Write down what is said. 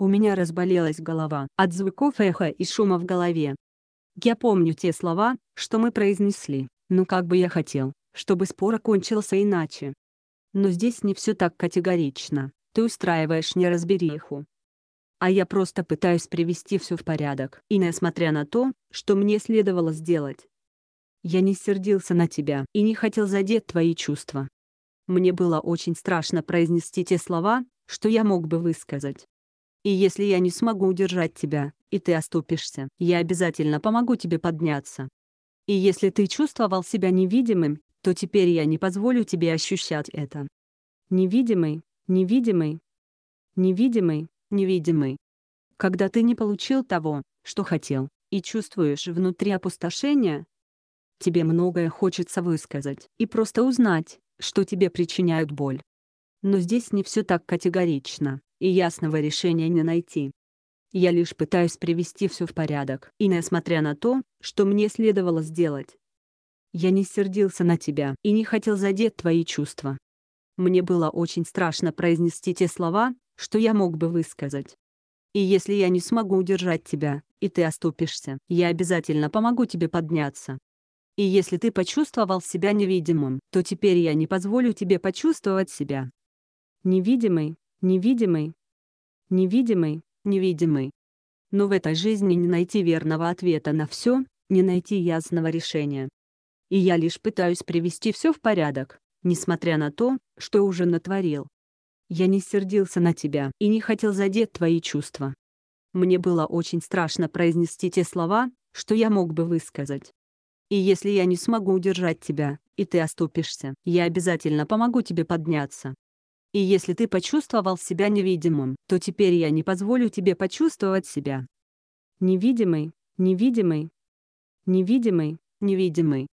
У меня разболелась голова от звуков эха и шума в голове. Я помню те слова, что мы произнесли, но «Ну, как бы я хотел, чтобы спор окончился иначе. Но здесь не все так категорично, ты устраиваешь неразбериху. А я просто пытаюсь привести все в порядок, и несмотря на то, что мне следовало сделать. Я не сердился на тебя и не хотел задеть твои чувства. Мне было очень страшно произнести те слова, что я мог бы высказать, и если я не смогу удержать тебя, и ты оступишься, я обязательно помогу тебе подняться. И если ты чувствовал себя невидимым, то теперь я не позволю тебе ощущать это. Невидимый, невидимый, невидимый, невидимый. Когда ты не получил того, что хотел, и чувствуешь внутри опустошение, тебе многое хочется высказать и просто узнать, что тебе причиняют боль. Но здесь не все так категорично и ясного решения не найти. Я лишь пытаюсь привести все в порядок, и несмотря на то, что мне следовало сделать. Я не сердился на тебя и не хотел задеть твои чувства. Мне было очень страшно произнести те слова, что я мог бы высказать. И если я не смогу удержать тебя, и ты оступишься, я обязательно помогу тебе подняться. И если ты почувствовал себя невидимым, то теперь я не позволю тебе почувствовать себя. невидимой. Невидимый. Невидимый, невидимый. Но в этой жизни не найти верного ответа на все, не найти ясного решения. И я лишь пытаюсь привести все в порядок, несмотря на то, что уже натворил. Я не сердился на тебя и не хотел задеть твои чувства. Мне было очень страшно произнести те слова, что я мог бы высказать. И если я не смогу удержать тебя, и ты оступишься, я обязательно помогу тебе подняться. И если ты почувствовал себя невидимым, то теперь я не позволю тебе почувствовать себя. Невидимый, невидимый, невидимый, невидимый.